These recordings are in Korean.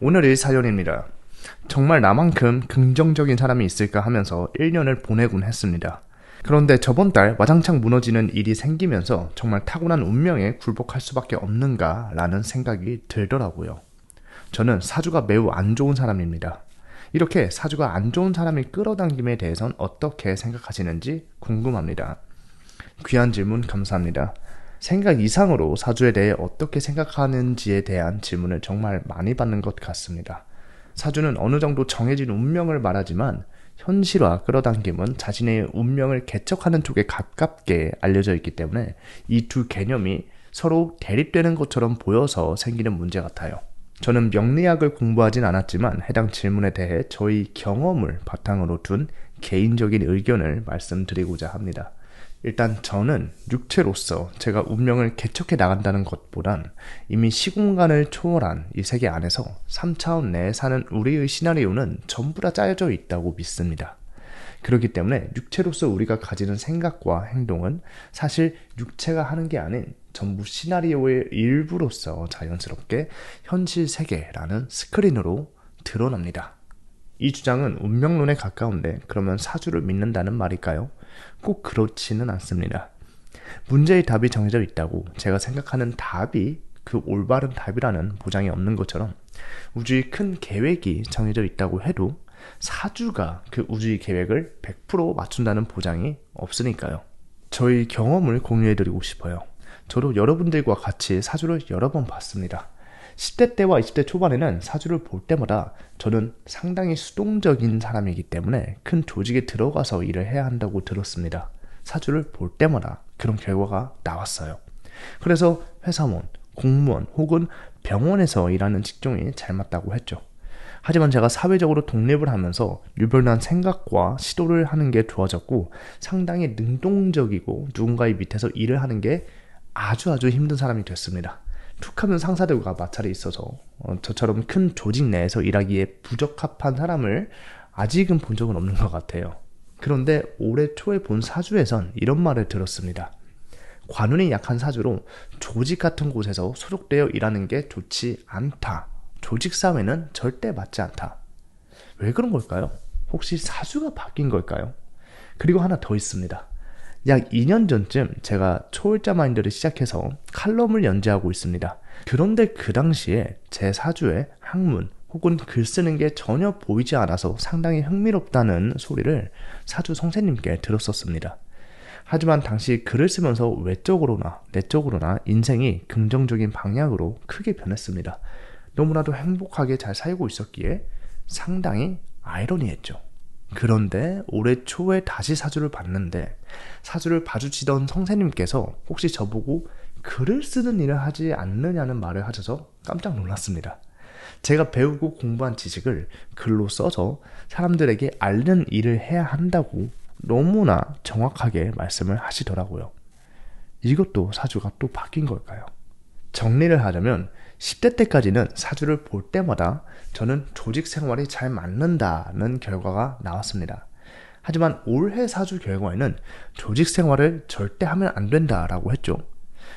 오늘의 사연입니다. 정말 나만큼 긍정적인 사람이 있을까 하면서 1년을 보내곤 했습니다. 그런데 저번 달 와장창 무너지는 일이 생기면서 정말 타고난 운명에 굴복할 수밖에 없는가 라는 생각이 들더라고요. 저는 사주가 매우 안 좋은 사람입니다. 이렇게 사주가 안 좋은 사람이 끌어당김에 대해선 어떻게 생각하시는지 궁금합니다. 귀한 질문 감사합니다. 생각 이상으로 사주에 대해 어떻게 생각하는지에 대한 질문을 정말 많이 받는 것 같습니다. 사주는 어느 정도 정해진 운명을 말하지만 현실화 끌어당김은 자신의 운명을 개척하는 쪽에 가깝게 알려져 있기 때문에 이 두 개념이 서로 대립되는 것처럼 보여서 생기는 문제 같아요. 저는 명리학을 공부하진 않았지만 해당 질문에 대해 저희 경험을 바탕으로 둔 개인적인 의견을 말씀드리고자 합니다. 일단 저는 육체로서 제가 운명을 개척해 나간다는 것보단 이미 시공간을 초월한 이 세계 안에서 3차원 내에 사는 우리의 시나리오는 전부 다 짜여져 있다고 믿습니다. 그렇기 때문에 육체로서 우리가 가지는 생각과 행동은 사실 육체가 하는 게 아닌 전부 시나리오의 일부로서 자연스럽게 현실 세계라는 스크린으로 드러납니다. 이 주장은 운명론에 가까운데 그러면 사주를 믿는다는 말일까요? 꼭 그렇지는 않습니다. 문제의 답이 정해져 있다고 제가 생각하는 답이 그 올바른 답이라는 보장이 없는 것처럼 우주의 큰 계획이 정해져 있다고 해도 사주가 그 우주의 계획을 100% 맞춘다는 보장이 없으니까요. 저희 경험을 공유해드리고 싶어요. 저도 여러분들과 같이 사주를 여러 번 봤습니다. 10대 때와 20대 초반에는 사주를 볼 때마다 저는 상당히 수동적인 사람이기 때문에 큰 조직에 들어가서 일을 해야 한다고 들었습니다. 사주를 볼 때마다 그런 결과가 나왔어요. 그래서 회사원, 공무원 혹은 병원에서 일하는 직종이 잘 맞다고 했죠. 하지만 제가 사회적으로 독립을 하면서 유별난 생각과 시도를 하는 게 좋아졌고 상당히 능동적이고 누군가의 밑에서 일을 하는 게 아주 아주 힘든 사람이 됐습니다. 툭 하면 상사들과 마찰이 있어서 어, 저처럼 큰 조직 내에서 일하기에 부적합한 사람을 아직은 본 적은 없는 것 같아요. 그런데 올해 초에 본 사주에선 이런 말을 들었습니다. 관운이 약한 사주로 조직 같은 곳에서 소속되어 일하는 게 좋지 않다. 조직 사회는 절대 맞지 않다. 왜 그런 걸까요? 혹시 사주가 바뀐 걸까요? 그리고 하나 더 있습니다. 약 2년 전쯤 제가 초월자 마인드를 시작해서 칼럼을 연재하고 있습니다. 그런데 그 당시에 제 사주에 학문 혹은 글 쓰는 게 전혀 보이지 않아서 상당히 흥미롭다는 소리를 사주 선생님께 들었었습니다. 하지만 당시 글을 쓰면서 외적으로나 내적으로나 인생이 긍정적인 방향으로 크게 변했습니다. 너무나도 행복하게 잘 살고 있었기에 상당히 아이러니했죠. 그런데 올해 초에 다시 사주를 봤는데 사주를 봐주시던 선생님께서 혹시 저보고 글을 쓰는 일을 하지 않느냐는 말을 하셔서 깜짝 놀랐습니다. 제가 배우고 공부한 지식을 글로 써서 사람들에게 알리는 일을 해야 한다고 너무나 정확하게 말씀을 하시더라고요. 이것도 사주가 또 바뀐 걸까요? 정리를 하자면 10대 때까지는 사주를 볼 때마다 저는 조직 생활이 잘 맞는다는 결과가 나왔습니다. 하지만 올해 사주 결과에는 조직 생활을 절대 하면 안 된다라고 했죠.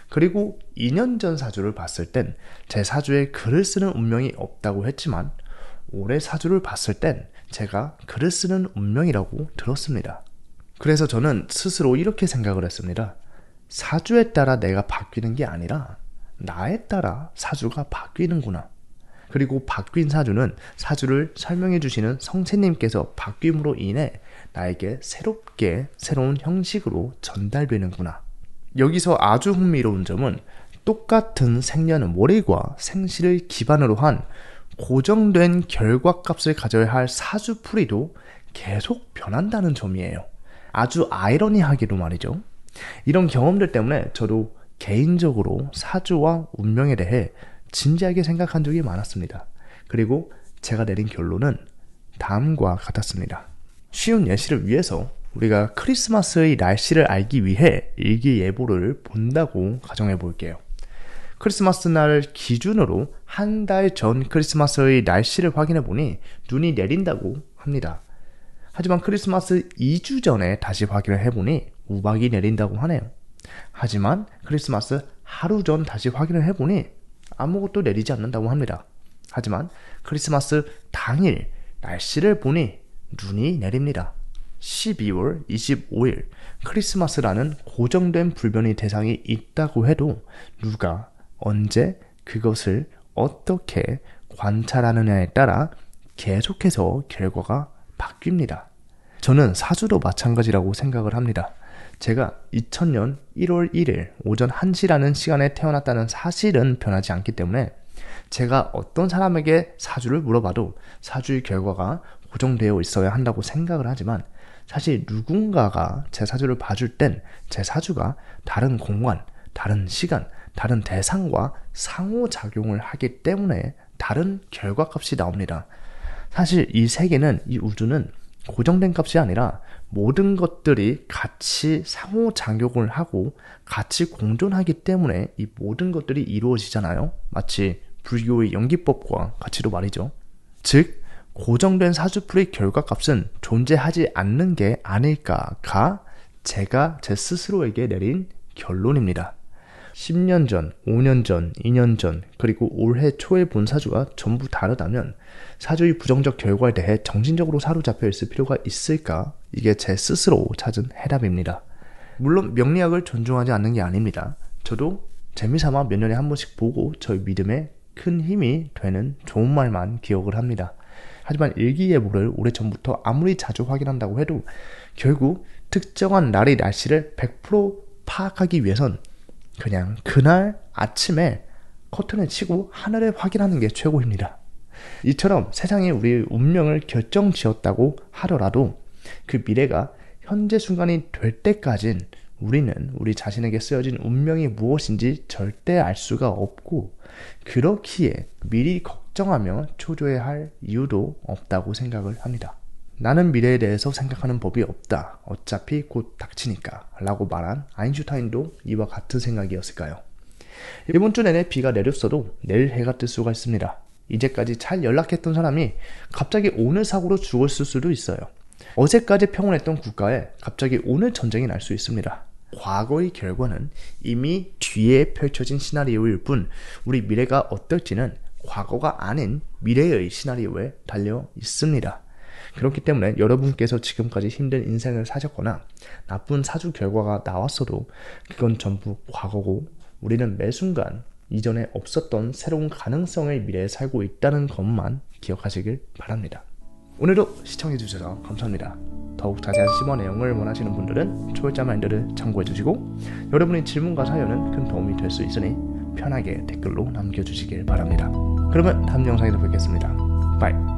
그리고 2년 전 사주를 봤을 땐 제 사주에 글을 쓰는 운명이 없다고 했지만 올해 사주를 봤을 땐 제가 글을 쓰는 운명이라고 들었습니다. 그래서 저는 스스로 이렇게 생각을 했습니다. 사주에 따라 내가 바뀌는 게 아니라 나에 따라 사주가 바뀌는구나. 그리고 바뀐 사주는 사주를 설명해 주시는 성체님께서 바뀜으로 인해 나에게 새롭게 새로운 형식으로 전달되는구나. 여기서 아주 흥미로운 점은 똑같은 생년은 모레와 생시를 기반으로 한 고정된 결과값을 가져야 할 사주풀이도 계속 변한다는 점이에요. 아주 아이러니하기도 말이죠. 이런 경험들 때문에 저도 개인적으로 사주와 운명에 대해 진지하게 생각한 적이 많았습니다. 그리고 제가 내린 결론은 다음과 같았습니다. 쉬운 예시를 위해서 우리가 크리스마스의 날씨를 알기 위해 일기예보를 본다고 가정해 볼게요. 크리스마스 날 기준으로 한 달 전 크리스마스의 날씨를 확인해 보니 눈이 내린다고 합니다. 하지만 크리스마스 2주 전에 다시 확인을 해보니 우박이 내린다고 하네요. 하지만 크리스마스 하루 전 다시 확인을 해보니 아무것도 내리지 않는다고 합니다. 하지만 크리스마스 당일 날씨를 보니 눈이 내립니다. 12월 25일 크리스마스라는 고정된 불변의 대상이 있다고 해도 누가 언제 그것을 어떻게 관찰하느냐에 따라 계속해서 결과가 바뀝니다. 저는 사주도 마찬가지라고 생각을 합니다. 제가 2000년 1월 1일 오전 1시라는 시간에 태어났다는 사실은 변하지 않기 때문에 제가 어떤 사람에게 사주를 물어봐도 사주의 결과가 고정되어 있어야 한다고 생각을 하지만 사실 누군가가 제 사주를 봐줄 땐 제 사주가 다른 공간, 다른 시간, 다른 대상과 상호작용을 하기 때문에 다른 결과값이 나옵니다. 사실 이 세계는, 이 우주는 고정된 값이 아니라 모든 것들이 같이 상호작용을 하고 같이 공존하기 때문에 이 모든 것들이 이루어지잖아요. 마치 불교의 연기법과 같이도 말이죠. 즉, 고정된 사주풀의 결과값은 존재하지 않는 게 아닐까가 제가 제 스스로에게 내린 결론입니다. 10년 전, 5년 전, 2년 전, 그리고 올해 초에 본 사주가 전부 다르다면 사주의 부정적 결과에 대해 정신적으로 사로잡혀 있을 필요가 있을까? 이게 제 스스로 찾은 해답입니다. 물론 명리학을 존중하지 않는 게 아닙니다. 저도 재미삼아 몇 년에 한 번씩 보고 저의 믿음에 큰 힘이 되는 좋은 말만 기억을 합니다. 하지만 일기예보를 오래전부터 아무리 자주 확인한다고 해도 결국 특정한 날의 날씨를 100% 파악하기 위해선 그냥 그날 아침에 커튼을 치고 하늘을 확인하는 게 최고입니다. 이처럼 세상이 우리 운명을 결정 지었다고 하더라도 그 미래가 현재 순간이 될 때까진 우리는 우리 자신에게 쓰여진 운명이 무엇인지 절대 알 수가 없고 그렇기에 미리 걱정하며 초조해할 이유도 없다고 생각을 합니다. 나는 미래에 대해서 생각하는 법이 없다. 어차피 곧 닥치니까. 라고 말한 아인슈타인도 이와 같은 생각이었을까요? 이번 주 내내 비가 내렸어도 내일 해가 뜰 수가 있습니다. 이제까지 잘 연락했던 사람이 갑자기 오늘 사고로 죽었을 수도 있어요. 어제까지 평온했던 국가에 갑자기 오늘 전쟁이 날 수 있습니다. 과거의 결과는 이미 뒤에 펼쳐진 시나리오일 뿐, 우리 미래가 어떨지는 과거가 아닌 미래의 시나리오에 달려 있습니다. 그렇기 때문에 여러분께서 지금까지 힘든 인생을 사셨거나 나쁜 사주 결과가 나왔어도 그건 전부 과거고 우리는 매 순간 이전에 없었던 새로운 가능성의 미래에 살고 있다는 것만 기억하시길 바랍니다. 오늘도 시청해주셔서 감사합니다. 더욱 자세한 심화 내용을 원하시는 분들은 초월자 마인드를 참고해주시고 여러분의 질문과 사연은 큰 도움이 될 수 있으니 편하게 댓글로 남겨주시길 바랍니다. 그러면 다음 영상에서 뵙겠습니다. 바이.